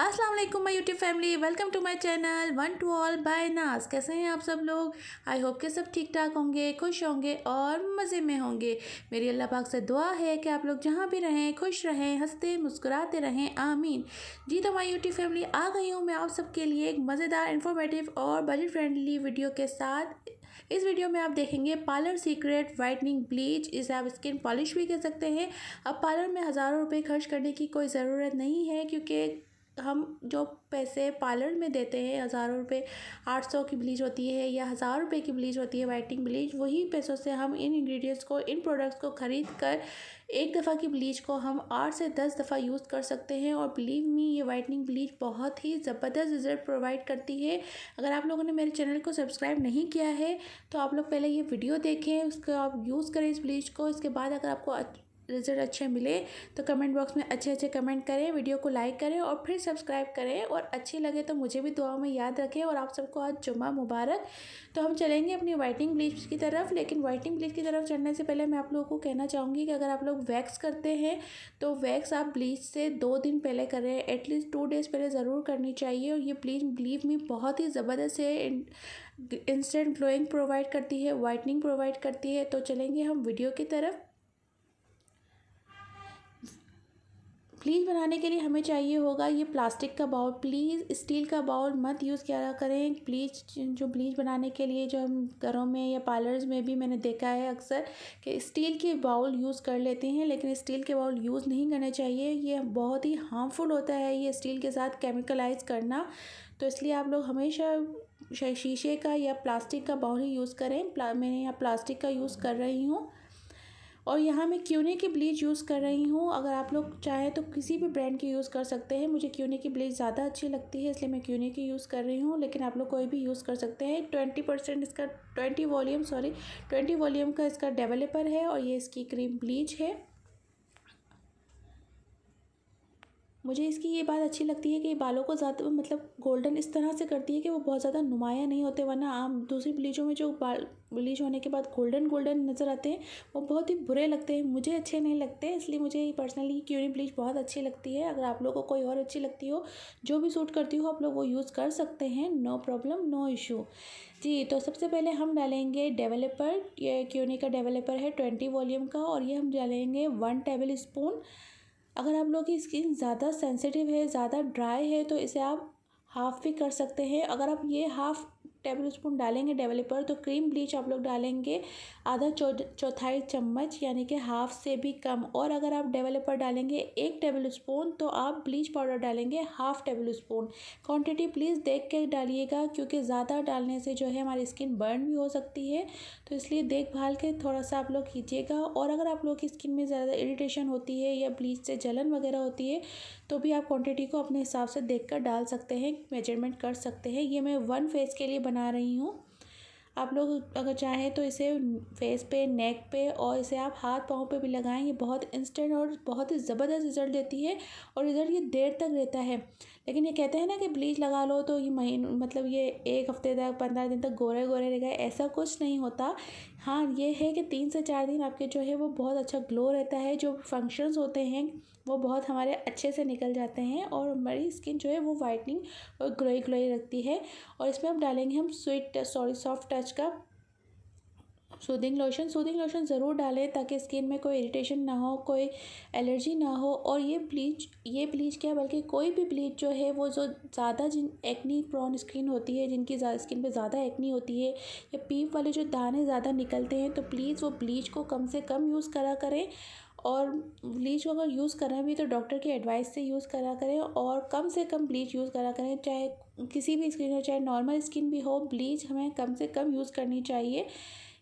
Aslam my YouTube family welcome to my channel one to all bye नास कैसे हैं आप सब लोग आई होप के सब ठीक ठाक होंगे खुश होंगे और मज़े में होंगे मेरी अल्लाह पाक से दुआ है कि आप लोग जहाँ भी रहें खुश रहें हंसते मुस्कुराते रहें आमीन जी तो माई YouTube फैमिली आ गई हूँ मैं आप सब के लिए एक मज़ेदार इन्फॉर्मेटिव और बजट फ्रेंडली वीडियो के साथ इस वीडियो में आप देखेंगे पार्लर सीक्रेट वाइटनिंग ब्लीच इसे आप स्किन पॉलिश भी कर सकते हैं अब पार्लर में हज़ारों रुपए खर्च करने की कोई ज़रूरत नहीं है क्योंकि हम जो पैसे पार्लर में देते हैं हज़ारों रुपये आठ सौ की ब्लीच होती है या हज़ार रुपये की ब्लीच होती है वाइटिंग ब्लीच वही पैसों से हम इन इंग्रेडिएंट्स को इन प्रोडक्ट्स को ख़रीद कर एक दफ़ा की ब्लीच को हम आठ से दस दफ़ा यूज़ कर सकते हैं और बिलीव मी ये वाइटनिंग ब्लीच बहुत ही ज़बरदस्त रिजल्ट प्रोवाइड करती है अगर आप लोगों ने मेरे चैनल को सब्सक्राइब नहीं किया है तो आप लोग पहले ये वीडियो देखें उसको आप यूज़ करें इस ब्लीच को इसके बाद अगर आपको रिजल्ट अच्छे मिले तो कमेंट बॉक्स में अच्छे अच्छे कमेंट करें वीडियो को लाइक करें और फिर सब्सक्राइब करें और अच्छी लगे तो मुझे भी दुआ में याद रखें और आप सबको आज जुम्मा मुबारक तो हम चलेंगे अपनी वाइटिंग ब्लीच की तरफ लेकिन वाइटिंग ब्लीच की तरफ चढ़ने से पहले मैं आप लोगों को कहना चाहूँगी कि अगर आप लोग वैक्स करते हैं तो वैक्स आप ब्लीच से दो दिन पहले करें एटलीस्ट टू डेज़ पहले ज़रूर करनी चाहिए और ये ब्लीच बिलीव में बहुत ही ज़बरदस्त है इंस्टेंट ग्लोइंग प्रोवाइड करती है वाइटनिंग प्रोवाइड करती है तो चलेंगे हम वीडियो की तरफ प्लीज़ बनाने के लिए हमें चाहिए होगा ये प्लास्टिक का बाउल प्लीज़ स्टील का बाउल मत यूज़ किया करें प्लीज जो ब्लीच बनाने के लिए जो हम घरों में या पार्लर्स में भी मैंने देखा है अक्सर कि स्टील के बाउल यूज़ कर लेते हैं लेकिन स्टील के बाउल यूज़ नहीं करने चाहिए ये बहुत ही हार्मफुल होता है ये स्टील के साथ केमिकलाइज करना तो इसलिए आप लोग हमेशा शीशे का या प्लास्टिक का बाउल ही यूज़ करें प्ला, मैंने यहाँ प्लास्टिक का यूज़ कर रही हूँ और यहाँ मैं क्यूने की ब्लीच यूज़ कर रही हूँ अगर आप लोग चाहें तो किसी भी ब्रांड की यूज़ कर सकते हैं मुझे क्यूने की ब्लीच ज़्यादा अच्छी लगती है इसलिए मैं क्यूने की यूज़ कर रही हूँ लेकिन आप लोग कोई भी यूज़ कर सकते हैं ट्वेंटी परसेंट इसका twenty volume sorry twenty volume का इसका डेवलपर है और ये इसकी क्रीम ब्लीच है मुझे इसकी ये बात अच्छी लगती है कि बालों को ज़्यादा मतलब गोल्डन इस तरह से करती है कि वो बहुत ज़्यादा नुमाया नहीं होते वरना आम दूसरी ब्लीचों में जो बाल ब्लीच होने के बाद गोल्डन गोल्डन नज़र आते हैं वो बहुत ही बुरे लगते हैं मुझे अच्छे नहीं लगते इसलिए मुझे पर्सनली क्यूरी ब्लीच बहुत अच्छी लगती है अगर आप लोगों को कोई और अच्छी लगती हो जो भी सूट करती हो आप लोग वो यूज़ कर सकते हैं नो प्रॉब्लम नो इशू जी तो सबसे पहले हम डालेंगे डेवलपर ये क्यूनी का डेवलपर है ट्वेंटी वॉल्यूम का और ये हम डालेंगे वन टेबल स्पून अगर आप लोग की स्किन ज़्यादा सेंसिटिव है ज़्यादा ड्राई है तो इसे आप हाफ़ भी कर सकते हैं अगर आप ये हाफ़ टेबल स्पून डालेंगे डेवलपर तो क्रीम ब्लीच आप लोग डालेंगे आधा चौ चौथाई चम्मच यानी कि हाफ से भी कम और अगर आप डेवलपर डालेंगे एक टेबल स्पून तो आप ब्लीच पाउडर डालेंगे half tablespoon quantity please देख के डालिएगा क्योंकि ज़्यादा डालने से जो है हमारी स्किन बर्न भी हो सकती है तो इसलिए देखभाल के थोड़ा सा आप लोग कीजिएगा और अगर आप लोग की स्किन में ज़्यादा इरीटेशन होती है या ब्लीच से जलन वगैरह होती है तो भी आप क्वांटिटी को अपने हिसाब से देख कर डाल सकते हैं मेजरमेंट कर सकते हैं ये मैं वन फेस के लिए बना रही हूँ आप लोग अगर चाहें तो इसे फेस पे नेक पे और इसे आप हाथ पाँव पे भी लगाएं ये बहुत इंस्टेंट और बहुत ही ज़बरदस्त रिज़ल्ट देती है और रिज़ल्ट ये देर तक रहता है लेकिन ये कहते हैं ना कि ब्लीच लगा लो तो ये महीन मतलब ये एक हफ्ते तक पंद्रह दिन तक गोरे गोरे रह गए ऐसा कुछ नहीं होता हाँ ये है कि तीन से चार दिन आपके जो है वो बहुत अच्छा ग्लो रहता है जो फंक्शंस होते हैं वो बहुत हमारे अच्छे से निकल जाते हैं और हमारी स्किन जो है वो वाइटनिंग और ग्लोई ग्लोई रखती है और इसमें हम डालेंगे हम स्वीट सॉरी सॉफ्ट टच का सूदिंग लोशन सूदिंग लोशन ज़रूर डालें ताकि स्किन में कोई इरिटेशन ना हो कोई एलर्जी ना हो और ये ब्लीच ये ब्लीच क्या बल्कि कोई भी ब्लीच जो है वो जो ज़्यादा जिन एक्नी प्रॉन स्किन होती है जिनकी स्किन पे ज़्यादा एक्नी होती है या पीप वाले जो दाने ज़्यादा निकलते हैं तो प्लीज़ वो ब्लीच को कम से कम यूज़ करा करें और ब्लीच को अगर यूज़ करें भी तो डॉक्टर की एडवाइस से यूज़ करा करें और कम से कम ब्लीच यूज़ करा करें चाहे किसी भी स्किन हो चाहे नॉर्मल स्किन भी हो ब्लीच हमें कम से कम यूज़ करनी चाहिए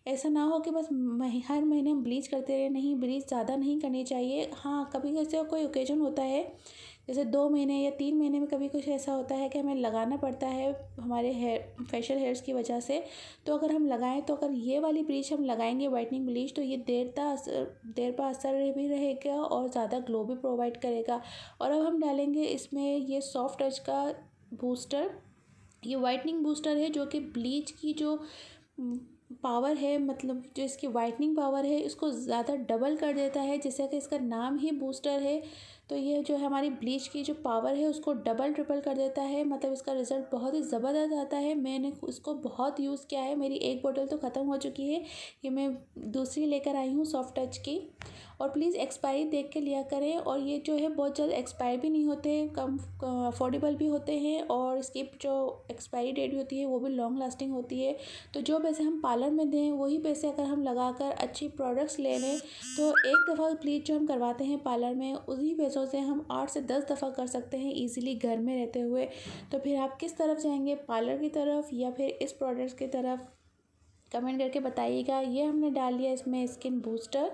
ऐसा ना हो कि बस मही हर महीने हम ब्लीच करते रहे नहीं ब्लीच ज़्यादा नहीं करनी चाहिए हाँ कभी कैसे कोई ओकेजन होता है जैसे दो महीने या तीन महीने में कभी कुछ ऐसा होता है कि हमें लगाना पड़ता है हमारे हेयर फेशियल हेयर्स की वजह से तो अगर हम लगाएं तो अगर ये वाली ब्लीच हम लगाएंगे वाइटनिंग ब्लीच तो ये देर तक असर देर पर असर भी रहेगा और ज़्यादा ग्लो भी प्रोवाइड करेगा और अब हम डालेंगे इसमें ये सॉफ्ट टच का बूस्टर ये वाइटनिंग बूस्टर है जो कि ब्लीच की जो पावर है मतलब जो इसकी वाइटनिंग पावर है इसको ज़्यादा डबल कर देता है जैसा कि इसका नाम ही बूस्टर है तो ये जो है हमारी ब्लीच की जो पावर है उसको डबल ट्रिपल कर देता है मतलब इसका रिज़ल्ट बहुत ही ज़बरदस्त आता है मैंने इसको बहुत यूज़ किया है मेरी एक बोतल तो ख़त्म हो चुकी है ये मैं दूसरी लेकर आई हूँ सॉफ्ट टच की और प्लीज़ एक्सपायरी देख के लिया करें और ये जो है बहुत जल्द एक्सपायर भी नहीं होते कम अफोर्डेबल भी होते हैं और इसकी जो एक्सपायरी डेट होती है वो भी लॉन्ग लास्टिंग होती है तो जो पैसे हम पार्लर में दें वही पैसे अगर हम लगा कर अच्छी प्रोडक्ट्स ले लें तो एक दफ़ा प्लीज़ जो हम करवाते हैं पार्लर में उसी पैसों से हम आठ से दस दफ़ा कर सकते हैं ईजिली घर में रहते हुए तो फिर आप किस तरफ जाएंगे पार्लर की तरफ या फिर इस प्रोडक्ट्स की तरफ कमेंट करके बताइएगा ये हमने डाल लिया इसमें स्किन बूस्टर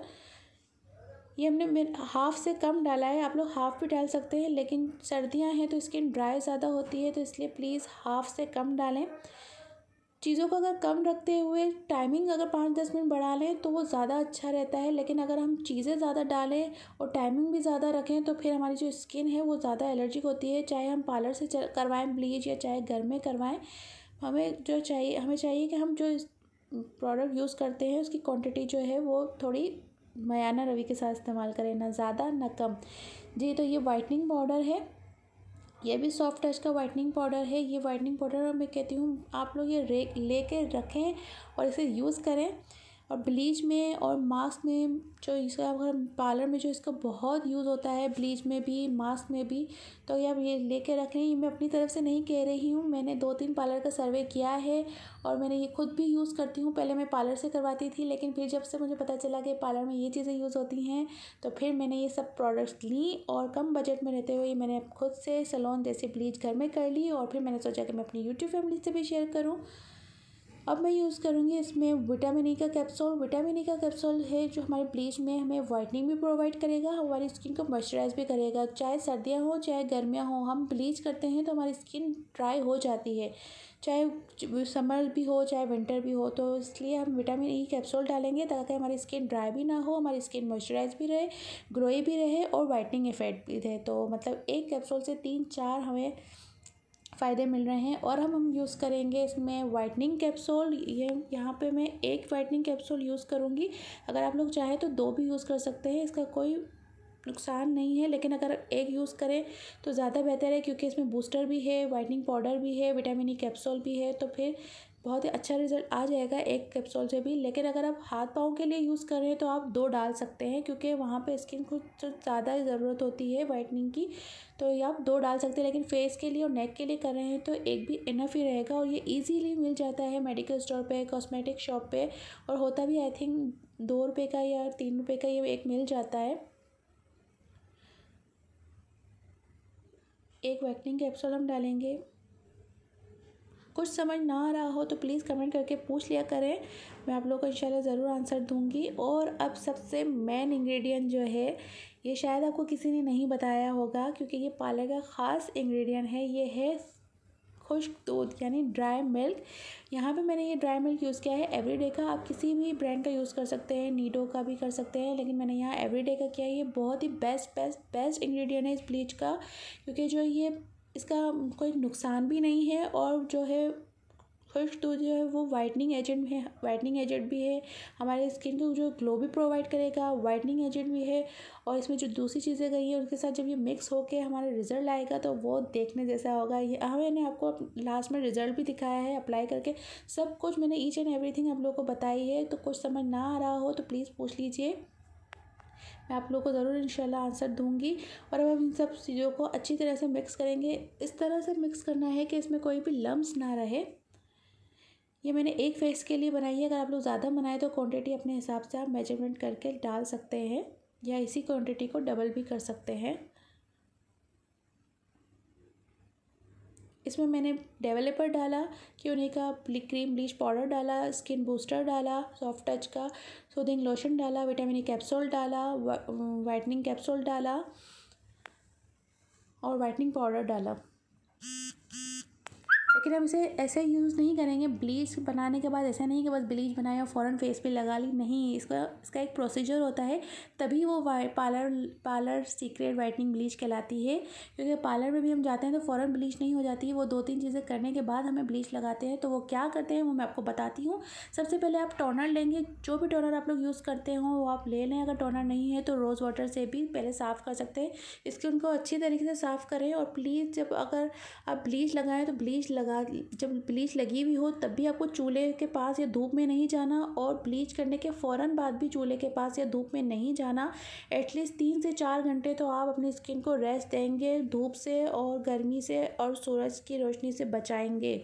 ये हमने मेरे हाफ़ से कम डाला है आप लोग हाफ़ भी डाल सकते हैं लेकिन सर्दियां हैं तो स्किन ड्राई ज़्यादा होती है तो इसलिए प्लीज़ हाफ़ से कम डालें चीज़ों को अगर कम रखते हुए टाइमिंग अगर पाँच दस मिनट बढ़ा लें तो वो ज़्यादा अच्छा रहता है लेकिन अगर हम चीज़ें ज़्यादा डालें और टाइमिंग भी ज़्यादा रखें तो फिर हमारी जो स्किन है वो ज़्यादा एलर्जिक होती है चाहे हम पार्लर से करवाएं ब्लीच या चाहे घर में करवाएं हमें जो चाहिए हमें चाहिए कि हम जो प्रोडक्ट यूज़ करते हैं उसकी क्वान्टिटी जो है वो थोड़ी मयाना रवि के साथ इस्तेमाल करें ना ज़्यादा ना कम जी तो ये वाइटनिंग पाउडर है ये भी सॉफ्ट टच का वाइटनिंग पाउडर है ये वाइटनिंग पाउडर मैं कहती हूँ आप लोग ये ले कर रखें और इसे यूज़ करें और ब्लीच में और मास्क में जो इसका अगर पार्लर में जो इसका बहुत यूज़ होता है ब्लीच में भी मास्क में भी तो ये आप ये ले कर रखें ये मैं अपनी तरफ से नहीं कह रही हूँ मैंने दो तीन पार्लर का सर्वे किया है और मैंने ये खुद भी यूज़ करती हूँ पहले मैं पार्लर से करवाती थी लेकिन फिर जब से मुझे पता चला कि पार्लर में ये चीज़ें यूज़ होती हैं तो फिर मैंने ये सब प्रोडक्ट्स ली और कम बजट में रहते हुए मैंने खुद से सलोन जैसे ब्लीच घर में कर ली और फिर मैंने सोचा कि मैं अपनी यूट्यूब फैमिली से भी शेयर करूँ अब मैं यूज़ करूँगी इसमें विटामिन ई e का कैप्सूल विटामिन ई का कैप्सूल है जो हमारे ब्लीच में हमें वाइटनिंग भी प्रोवाइड करेगा हमारी स्किन को मॉइस्चराइज भी करेगा चाहे सर्दियाँ हो चाहे गर्मियाँ हो हम ब्लीच करते हैं तो हमारी स्किन ड्राई हो जाती है चाहे समर भी हो चाहे विंटर भी हो तो इसलिए हम विटामिन ई कैप्सूल डालेंगे ताकि हमारी स्किन ड्राई भी ना हो हमारी स्किन मॉइस्चराइज भी रहे ग्रोई भी रहे और वाइटनिंग इफेक्ट भी रहे तो मतलब एक कैप्सूल से तीन चार हमें फ़ायदे मिल रहे हैं और हम हम यूज़ करेंगे इसमें वाइटनिंग कैप्सूल ये यहाँ पे मैं एक वाइटनिंग कैप्सूल यूज़ करूँगी अगर आप लोग चाहें तो दो भी यूज़ कर सकते हैं इसका कोई नुकसान नहीं है लेकिन अगर एक यूज़ करें तो ज़्यादा बेहतर है क्योंकि इसमें बूस्टर भी है वाइटनिंग पाउडर भी है विटामिन ई कैप्सूल भी है तो फिर बहुत ही अच्छा रिजल्ट आ जाएगा एक कैप्सूल से भी लेकिन अगर आप हाथ पाँव के लिए यूज़ कर रहे हैं तो आप दो डाल सकते हैं क्योंकि वहाँ पे स्किन को ज़्यादा ज़रूरत होती है वाइटनिंग की तो ये आप दो डाल सकते हैं लेकिन फेस के लिए और नेक के लिए कर रहे हैं तो एक भी इनफ ही रहेगा और ये ईजीली मिल जाता है मेडिकल स्टोर पर कॉस्मेटिक शॉप पर और होता भी आई थिंक दो रुपये का या तीन रुपये का ये एक मिल जाता है एक वाइटनिंग कैप्सूल हम डालेंगे कुछ समझ ना आ रहा हो तो प्लीज़ कमेंट करके पूछ लिया करें मैं आप लोगों को इंशाल्लाह ज़रूर आंसर दूंगी और अब सबसे मेन इंग्रेडिएंट जो है ये शायद आपको किसी ने नहीं बताया होगा क्योंकि ये पाले का ख़ास इंग्रेडिएंट है ये है खुश्क दूध यानी ड्राई मिल्क यहाँ पे मैंने ये ड्राई मिल्क यूज़ किया है एवरीडे का आप किसी भी ब्रांड का यूज़ कर सकते हैं नीडो का भी कर सकते हैं लेकिन मैंने यहाँ एवरीडे का किया है ये बहुत ही बेस्ट बेस्ट बेस्ट इंग्रेडिएंट है इस ब्लीच का क्योंकि जो ये इसका कोई नुकसान भी नहीं है और जो है खुश दूध तो जो है वो वाइटनिंग एजेंट है वाइटनिंग एजेंट भी है हमारे स्किन को जो ग्लो भी प्रोवाइड करेगा वाइटनिंग एजेंट भी है और इसमें जो दूसरी चीज़ें गई हैं उनके साथ जब ये मिक्स होकर हमारा रिजल्ट आएगा तो वो देखने जैसा होगा ये हाँ, मैंने आपको लास्ट में रिजल्ट भी दिखाया है अप्लाई करके सब कुछ मैंने ईच एंड एवरीथिंग आप लोगों को बताई है तो कुछ समझ ना आ रहा हो तो प्लीज़ पूछ लीजिए मैं आप लोगों को ज़रूर इन आंसर दूँगी और अब हम इन सब चीज़ों को अच्छी तरह से मिक्स करेंगे इस तरह से मिक्स करना है कि इसमें कोई भी लम्स ना रहे ये मैंने एक फेस के लिए बनाई है अगर आप लोग ज़्यादा बनाए तो क्वान्टिटी अपने हिसाब से आप मेजरमेंट करके डाल सकते हैं या इसी क्वान्टिटी को डबल भी कर सकते हैं इसमें मैंने डेवलपर डाला कि उन्हें का क्रीम ब्लीच पाउडर डाला स्किन बूस्टर डाला सॉफ्ट टच का सोदिंग लोशन डाला विटामिन ई कैप्सूल डाला वाइटनिंग कैप्सूल डाला और वाइटनिंग पाउडर डाला लेकिन हम इसे ऐसे यूज़ नहीं करेंगे ब्लीच बनाने के बाद ऐसा नहीं कि बस ब्लीच बनाया और फ़ौरन फेस पे लगा ली नहीं इसका इसका एक प्रोसीजर होता है तभी वो parlour parlour secret whitening bleach कहलाती है क्योंकि पार्लर में भी हम जाते हैं तो फ़ौरन ब्लीच नहीं हो जाती है वो दो तीन चीज़ें करने के बाद हमें ब्लीच लगाते हैं तो वो क्या करते हैं वो मैं आपको बताती हूँ सबसे पहले आप टोनर लेंगे जो भी टोनर आप लोग यूज़ करते हो वो आप ले लें अगर टोनर नहीं है तो रोज़ वाटर से भी पहले साफ़ कर सकते हैं इसके उनको अच्छी तरीके से साफ़ करें और प्लीज़ जब अगर आप ब्लीच लगाएं तो ब्लीच लगा जब ब्लीच लगी हुई हो तब भी आपको चूल्हे के पास या धूप में नहीं जाना और ब्लीच करने के फ़ौर बाद भी चूल्हे के पास या धूप में नहीं जाना एटलीस्ट तीन से चार घंटे तो आप अपनी स्किन को रेस्ट देंगे धूप से और गर्मी से और सूरज की रोशनी से बचाएंगे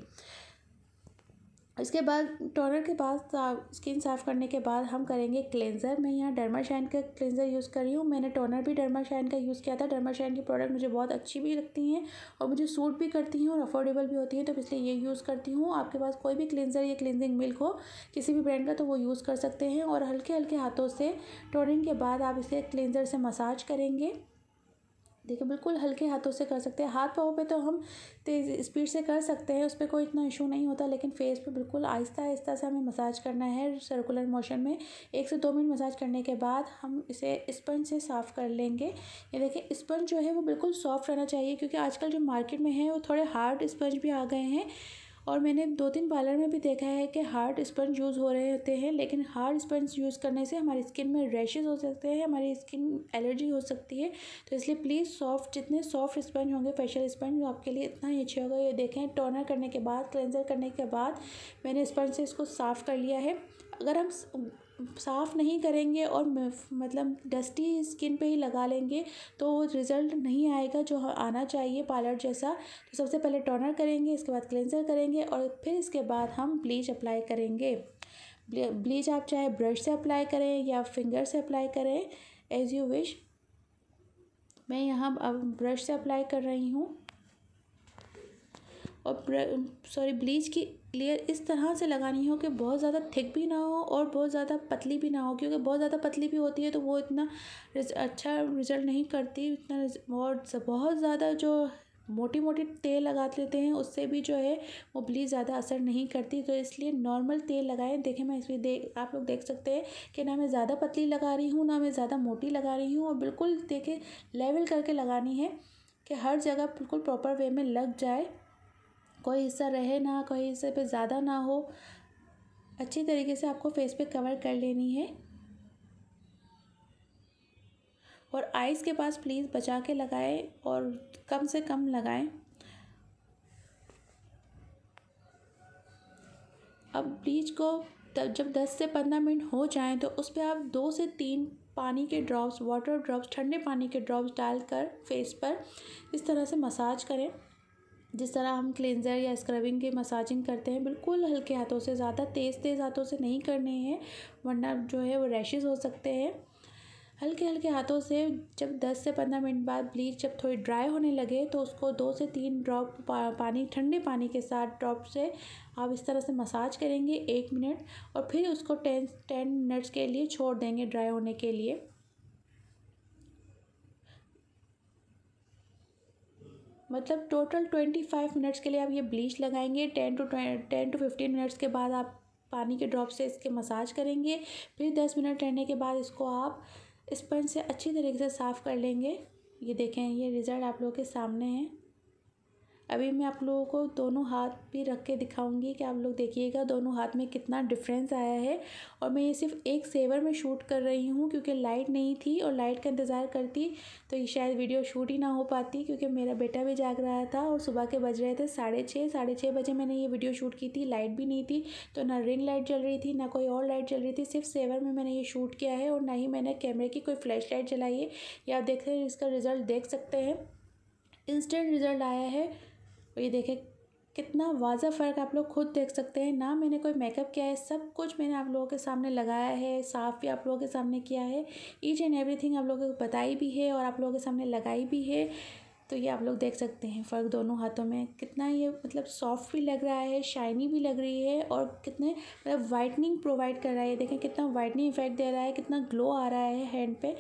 इसके बाद टोनर के बाद स्किन साफ़ करने के बाद हम करेंगे क्लेंज़र मैं यहाँ डर्मा शाइन का क्लेंज़र यूज़ कर रही हूँ मैंने टोनर भी डर्मा शाइन का यूज़ किया था डर्मा शाइन की प्रोडक्ट मुझे बहुत अच्छी भी लगती हैं और मुझे सूट भी करती हैं और अफोर्डेबल भी होती हैं तो इसलिए ये यूज़ करती हूँ आपके पास कोई भी क्लेंज़र या क्लेंजिंग मिल्क हो किसी भी ब्रांड का तो वो यूज़ कर सकते हैं और हल्के हल्के हाथों से टोनिंग के बाद आप इसे क्लेंज़र से मसाज करेंगे देखिए बिल्कुल हल्के हाथों से कर सकते हैं हाथ पाँव पे तो हम तेज़ स्पीड से कर सकते हैं उस पर कोई इतना इशू नहीं होता लेकिन फेस पे बिल्कुल आहिस्ता आहिस्ता से हमें मसाज करना है सर्कुलर मोशन में एक से दो मिनट मसाज करने के बाद हम इसे स्पंज से साफ़ कर लेंगे ये देखिए स्पंज जो है वो बिल्कुल सॉफ्ट रहना चाहिए क्योंकि आजकल जो मार्केट में है वो थोड़े हार्ड स्पंज भी आ गए हैं और मैंने दो तीन पार्लर में भी देखा है कि हार्ड स्पंज यूज़ हो रहे होते हैं लेकिन हार्ड स्पंज यूज़ करने से हमारी स्किन में रैशेज़ हो सकते हैं हमारी स्किन एलर्जी हो सकती है तो इसलिए प्लीज़ सॉफ्ट जितने सॉफ्ट स्पंज होंगे फेशियल स्पंज आपके लिए इतना ही अच्छा होगा ये देखें टोनर करने के बाद क्लेंजर करने के बाद मैंने स्पंज से इसको साफ़ कर लिया है अगर हम साफ़ नहीं करेंगे और मतलब डस्टी स्किन पे ही लगा लेंगे तो रिज़ल्ट नहीं आएगा जो आना चाहिए पार्लर जैसा तो सबसे पहले टोनर करेंगे इसके बाद क्लेंजर करेंगे और फिर इसके बाद हम ब्लीच अप्लाई करेंगे ब्लीच आप चाहे ब्रश से अप्लाई करें या फिंगर से अप्लाई करें एज़ यू विश मैं यहाँ अब ब्रश से अप्लाई कर रही हूँ और सॉरी ब्लीच की लेयर इस तरह से लगानी हो कि बहुत ज़्यादा थिक भी ना हो और बहुत ज़्यादा पतली भी ना हो क्योंकि बहुत ज़्यादा पतली भी होती है तो वो इतना अच्छा रिजल्ट नहीं करती इतना और बहुत ज़्यादा जो मोटी मोटी तेल लगा लेते हैं उससे भी जो है वो ब्लीच ज़्यादा असर नहीं करती तो इसलिए नॉर्मल तेल लगाएं देखें मैं इसमें देख आप लोग देख सकते हैं कि ना मैं ज़्यादा पतली लगा रही हूँ ना मैं ज़्यादा मोटी लगा रही हूँ और बिल्कुल देखें लेवल करके लगानी है कि हर जगह बिल्कुल प्रॉपर वे में लग जाए कोई हिस्सा रहे ना कोई हिस्से पे ज़्यादा ना हो अच्छी तरीके से आपको फेस पे कवर कर लेनी है और आइज़ के पास प्लीज़ बचा के लगाएं और कम से कम लगाएं अब ब्लीच को तब जब 10 से 15 मिनट हो जाएं तो उस पर आप दो से तीन पानी के ड्रॉप्स वाटर ड्रॉप्स ठंडे पानी के ड्रॉप्स डालकर फेस पर इस तरह से मसाज करें जिस तरह हम क्लेंज़र या स्क्रबिंग की मसाजिंग करते हैं बिल्कुल हल्के हाथों से ज़्यादा तेज़ तेज़ हाथों से नहीं करनी है वरना जो है वो रैशेज़ हो सकते हैं हल्के हल्के हाथों से जब 10 से 15 मिनट बाद ब्लीच जब थोड़ी ड्राई होने लगे तो उसको दो से तीन ड्रॉप पा, पानी ठंडे पानी के साथ ड्रॉप से आप इस तरह से मसाज करेंगे एक मिनट और फिर उसको टेन टेन मिनट्स के लिए छोड़ देंगे ड्राई होने के लिए मतलब टोटल ट्वेंटी फाइव मिनट्स के लिए आप ये ब्लीच लगाएंगे ten to ten to fifteen minutes के बाद आप पानी के ड्रॉप से इसके मसाज करेंगे फिर दस मिनट रहने के बाद इसको आप स्पंज से अच्छी तरीके से साफ़ कर लेंगे ये देखें ये रिज़ल्ट आप लोग के सामने है अभी मैं आप लोगों को दोनों हाथ भी रख के दिखाऊंगी कि आप लोग देखिएगा दोनों हाथ में कितना डिफरेंस आया है और मैं ये सिर्फ एक सेवर में शूट कर रही हूँ क्योंकि लाइट नहीं थी और लाइट का इंतज़ार करती तो ये शायद वीडियो शूट ही ना हो पाती क्योंकि मेरा बेटा भी जाग रहा था और सुबह के बज रहे थे साढ़े छः साढ़े छः बजे मैंने ये वीडियो शूट की थी लाइट भी नहीं थी तो ना रिंग लाइट जल रही थी ना कोई और लाइट जल रही थी सिर्फ सेवर में मैंने ये शूट किया है और ना ही मैंने कैमरे की कोई फ्लैश लाइट जलाई है या आप देख हैं इसका रिज़ल्ट देख सकते हैं इंस्टेंट रिज़ल्ट आया है और ये देखें कितना वाज़ा फ़र्क आप लोग खुद देख सकते हैं ना मैंने कोई मेकअप किया है सब कुछ मैंने आप लोगों के सामने लगाया है साफ़ भी आप लोगों के सामने किया है ईच एंड एवरीथिंग आप लोगों को बताई भी है और आप लोगों के सामने लगाई भी है तो ये आप लोग देख सकते हैं फ़र्क दोनों हाथों में कितना ये मतलब सॉफ्ट भी लग रहा है शाइनी भी लग रही है और कितने मतलब वाइटनिंग प्रोवाइड कर रहा है देखें कितना वाइटनिंग इफेक्ट दे रहा है कितना ग्लो आ रहा है हैंड पे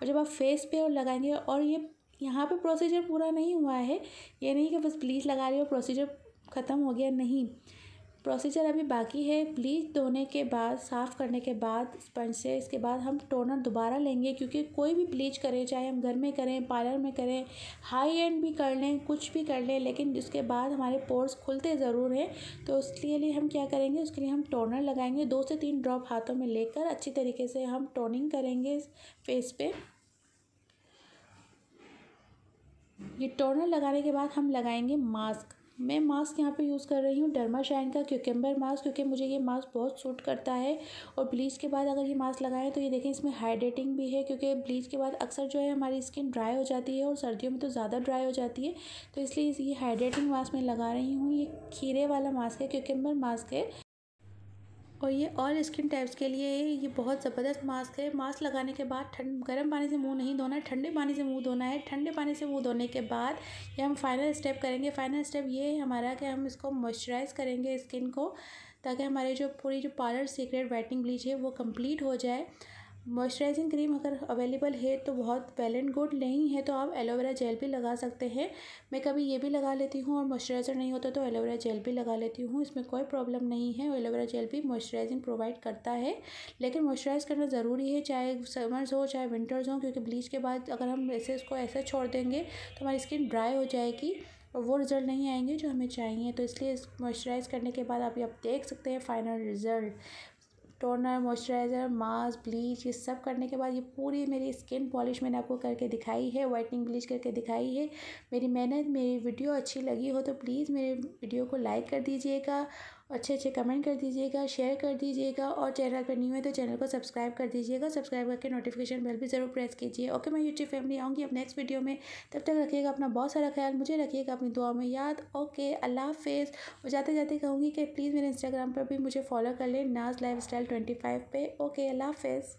और जब आप फेस पे और लगाएंगे और ये यहाँ पे प्रोसीजर पूरा नहीं हुआ है ये नहीं कि बस ब्लीच लगा रही हो प्रोसीजर ख़त्म हो गया नहीं प्रोसीजर अभी बाकी है ब्लीच धोने के बाद साफ़ करने के बाद स्पंज से इसके बाद हम टोनर दोबारा लेंगे क्योंकि कोई भी ब्लीच करें चाहे हम घर में करें पार्लर में करें हाई एंड भी कर लें कुछ भी कर लें लेकिन उसके बाद हमारे पोर्स खुलते ज़रूर हैं तो उसके लिए हम क्या करेंगे उसके लिए हम टोनर लगाएंगे दो से तीन ड्रॉप हाथों में लेकर अच्छी तरीके से हम टोनिंग करेंगे फेस पर ये टोनर लगाने के बाद हम लगाएंगे मास्क मैं मास्क यहाँ पे यूज़ कर रही हूँ डर्मा शाइन का क्यूकम्बर मास्क क्योंकि मुझे ये मास्क बहुत सूट करता है और ब्लीच के बाद अगर ये मास्क लगाएं तो ये देखें इसमें हाइड्रेटिंग भी है क्योंकि ब्लीच के बाद अक्सर जो है हमारी स्किन ड्राई हो जाती है और सर्दियों में तो ज़्यादा ड्राई हो जाती है तो इसलिए ये हाइड्रेटिंग मास्क मैं लगा रही हूँ ये खीरे वाला मास्क है क्यूकम्बर मास्क है और ये ऑल स्किन टाइप्स के लिए ये बहुत ज़बरदस्त मास्क है मास्क लगाने के बाद ठंड गर्म पानी से मुंह नहीं धोना है ठंडे पानी से मुंह धोना है ठंडे पानी से मुंह धोने के बाद ये हम फाइनल स्टेप करेंगे फाइनल स्टेप ये है हमारा कि हम इसको मॉइस्चराइज़ करेंगे स्किन को ताकि हमारे जो पूरी जो पार्लर सीक्रेट वाइटनिंग ब्लीच है वो कम्प्लीट हो जाए मॉइस्चराइजिंग क्रीम अगर अवेलेबल है तो बहुत वेल एंड गुड नहीं है तो आप एलोवेरा जेल भी लगा सकते हैं मैं कभी ये भी लगा लेती हूँ और मॉइस्चराइज़र नहीं होता तो एलोवेरा जेल भी लगा लेती हूँ इसमें कोई प्रॉब्लम नहीं है एलोवेरा जेल भी मॉइस्चराइजिंग प्रोवाइड करता है लेकिन मॉइस्चराइज करना ज़रूरी है चाहे समर्स हो चाहे विंटर्स हो क्योंकि ब्लीच के बाद अगर हम ऐसे इसको ऐसे छोड़ देंगे तो हमारी स्किन ड्राई हो जाएगी और वो रिज़ल्ट नहीं आएंगे जो हमें चाहिए तो इसलिए इस मॉइस्चराइज़ करने के बाद आप आप देख सकते हैं final result toner moisturiser mask bleach ये सब करने के बाद ये पूरी मेरी स्किन पॉलिश मैंने आपको करके दिखाई है वाइटनिंग ब्लीच करके दिखाई है मेरी मेहनत मेरी वीडियो अच्छी लगी हो तो प्लीज़ मेरे वीडियो को लाइक कर दीजिएगा अच्छे अच्छे कमेंट कर दीजिएगा शेयर कर दीजिएगा और चैनल पर न्यू है तो चैनल को सब्सक्राइब कर दीजिएगा सब्सक्राइब करके नोटिफिकेशन बेल भी ज़रूर प्रेस कीजिए ओके मैं यूट्यूब फैमिली आऊँगी अब नेक्स्ट वीडियो में तब तक रखिएगा अपना बहुत सारा ख्याल मुझे रखिएगा अपनी दुआ में याद ओके अल्लाह हाफिज़ और जाते जाते कहूँगी कि प्लीज़ मेरे इंस्टाग्राम पर भी मुझे फॉलो कर लें Naaz lifestyle twenty five पे ओके अल्लाह हाफिज़